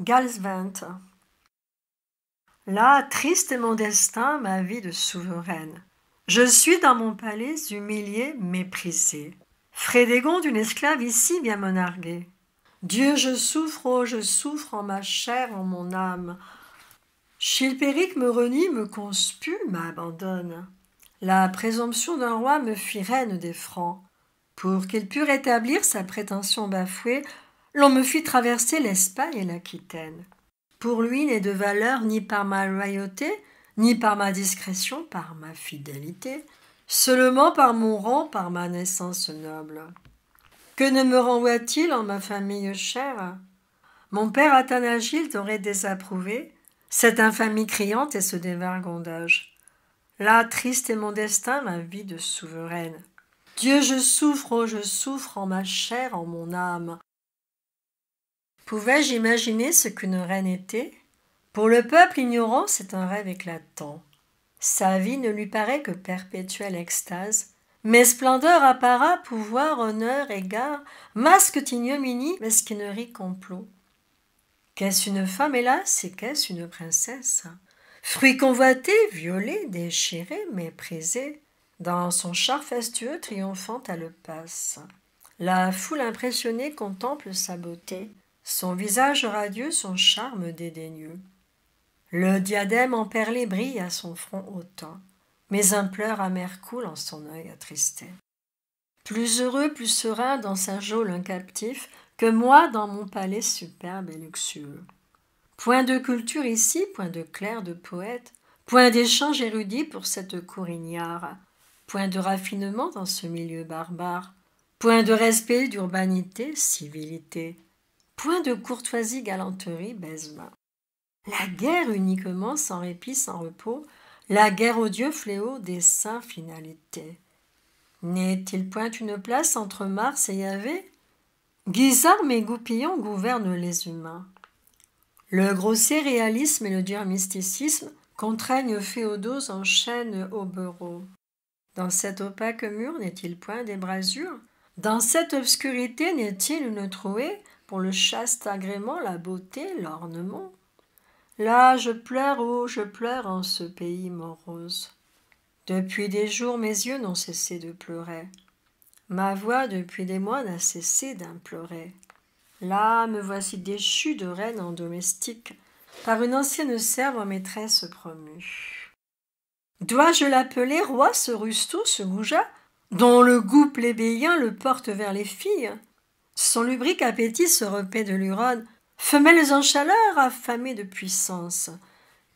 Galsvent. Là, triste est mon destin, ma vie de souveraine. Je suis dans mon palais humilié, méprisé. Frédégon une esclave ici vient me Dieu, je souffre, oh, je souffre en ma chair, en mon âme. Chilpéric me renie, me conspue, m'abandonne. La présomption d'un roi me fit reine des Francs. Pour qu'il pût rétablir sa prétention bafouée, l'on me fit traverser l'Espagne et l'Aquitaine. Pour lui n'est de valeur ni par ma loyauté, ni par ma discrétion, par ma fidélité, seulement par mon rang, par ma naissance noble. Que ne me renvoie-t-il en ma famille chère Mon père Athanagile t'aurait désapprouvé cette infamie criante et ce dévergondage. Là, triste est mon destin, ma vie de souveraine. Dieu, je souffre, oh, je souffre en ma chair, en mon âme, Pouvais-je imaginer ce qu'une reine était Pour le peuple ignorant, c'est un rêve éclatant. Sa vie ne lui paraît que perpétuelle extase. Mais splendeur, apparaît, pouvoir, honneur, égard, masque ignominie, mesquinerie, complot. Qu'est-ce une femme, hélas, et qu'est-ce une princesse Fruit convoité, violé, déchiré, méprisé, dans son char festueux triomphant à le passe. La foule impressionnée contemple sa beauté son visage radieux, son charme dédaigneux. Le diadème en emperlé brille à son front autant, mais un pleur amer coule en son œil attristé. Plus heureux, plus serein dans sa geôle un captif, que moi dans mon palais superbe et luxueux. Point de culture ici, point de clerc de poète, point d'échange érudit pour cette ignare, point de raffinement dans ce milieu barbare, point de respect d'urbanité, civilité, Point de courtoisie, galanterie, baise-main. La guerre uniquement, sans répit, sans repos, la guerre odieux, fléau des saints finalités. N'est-il point une place entre Mars et Yahvé Guisard et goupillons, gouvernent les humains. Le grossier réalisme et le dur mysticisme contraignent Féodos en chaîne au bureau. Dans cet opaque mur n'est-il point des brasures Dans cette obscurité n'est-il une trouée le chaste agrément, la beauté, l'ornement. Là, je pleure, oh, je pleure en ce pays morose. Depuis des jours, mes yeux n'ont cessé de pleurer. Ma voix, depuis des mois, n'a cessé d'implorer. Là, me voici déchue de reine en domestique, par une ancienne serve en maîtresse promue. Dois-je l'appeler roi, ce rustou ce goujat, dont le goût plébéien le porte vers les filles son lubrique appétit se repaît de l'urone, femelles en chaleur affamées de puissance.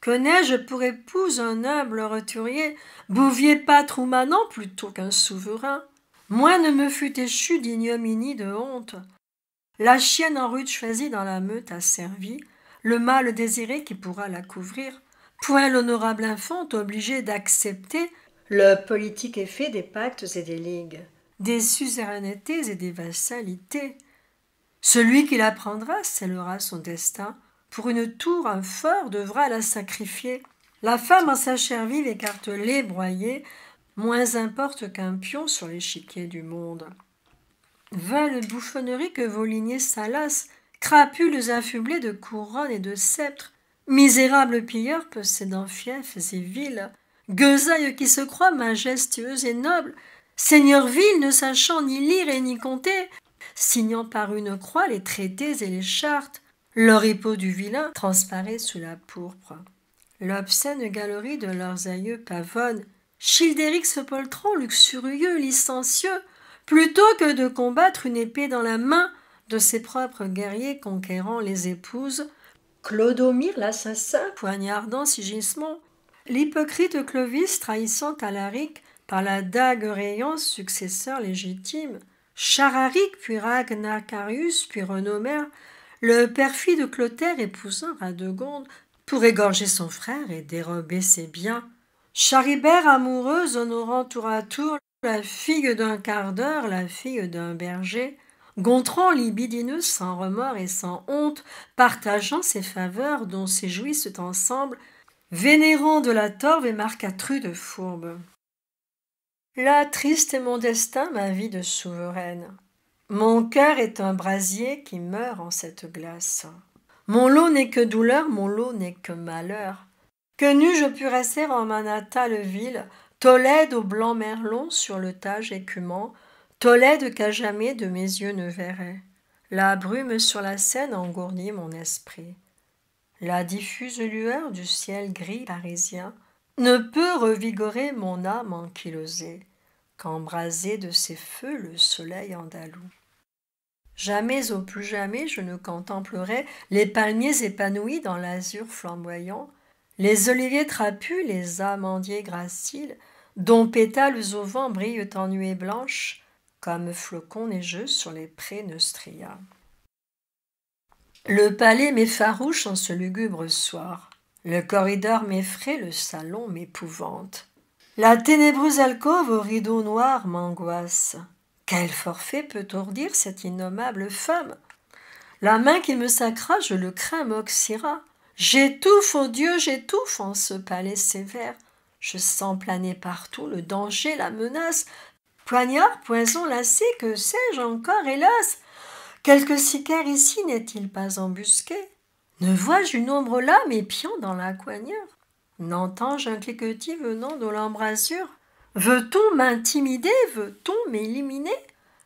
Que je pour épouse un noble roturier, bouvier pâtre ou manant plutôt qu'un souverain Moi ne me fut échu d'ignominie de honte. La chienne en rude choisie dans la meute asservie, le mâle désiré qui pourra la couvrir, point l'honorable infante obligée d'accepter le politique effet des pactes et des ligues des suzerainetés et des vassalités. Celui qui la prendra scellera son destin. Pour une tour, un fort devra la sacrifier. La femme en sa chair vive écartelée, broyée, moins importe qu'un pion sur l'échiquier du monde. Vale bouffonneries que vos lignées salaces, crapules affublées de couronnes et de sceptres, misérables pilleurs possédant fiefs et villes, gueusailles qui se croient majestueuses et nobles, Seigneur-ville, ne sachant ni lire et ni compter, signant par une croix les traités et les chartes, leur du vilain transparaît sous la pourpre. L'obscène galerie de leurs aïeux pavonne, Childéric se poltron luxurieux, licencieux, plutôt que de combattre une épée dans la main de ses propres guerriers conquérant les épouses, Clodomir l'assassin poignardant Sigismond, l'hypocrite Clovis trahissant Alaric, par la dague rayant successeur légitime, Chararic puis Ragnacarius puis Renomère, le perfide Clotaire épousant Radegonde pour égorger son frère et dérober ses biens. Charibert amoureuse honorant tour à tour la fille d'un quart d'heure, la fille d'un berger, Gontran libidineux sans remords et sans honte, partageant ses faveurs dont jouissent ensemble, vénérant de la torve et marcatru de fourbe. Là, triste est mon destin, ma vie de souveraine. Mon cœur est un brasier qui meurt en cette glace. Mon lot n'est que douleur, mon lot n'est que malheur. Que neus je pu rester en ma natale ville, Tolède au blanc merlon sur le tage écumant, Tolède qu'à jamais de mes yeux ne verrait. La brume sur la Seine engourdit mon esprit. La diffuse lueur du ciel gris parisien ne peut revigorer mon âme ankylosée qu'embraser de ses feux le soleil andalou. Jamais au plus jamais je ne contemplerai les palmiers épanouis dans l'azur flamboyant, les oliviers trapus, les amandiers graciles, dont pétales au vent brillent en nuées blanches, comme flocons neigeux sur les prés neustria. Le palais m'effarouche en ce lugubre soir. Le corridor m'effraie, le salon m'épouvante. La ténébreuse alcôve aux rideaux noirs m'angoisse. Quel forfait peut ourdir cette innommable femme La main qui me sacra, je le crains, m'oxyra. J'étouffe, oh Dieu, j'étouffe en ce palais sévère. Je sens planer partout le danger, la menace. Poignard, poison, lacet, que sais-je encore, hélas Quelque sicaire ici n'est-il pas embusqué ne vois-je une ombre là pions dans la coignure N'entends-je un cliquetis venant de l'embrasure Veut-on m'intimider Veut-on m'éliminer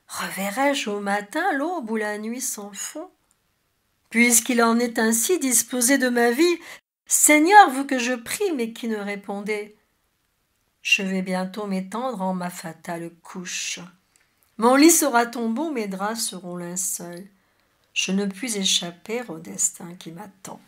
Reverrai-je au matin l'aube ou la nuit sans fond Puisqu'il en est ainsi disposé de ma vie, Seigneur, vous que je prie, mais qui ne répondez Je vais bientôt m'étendre en ma fatale couche. Mon lit sera tombeau, mes draps seront linceuls. Je ne puis échapper au destin qui m'attend.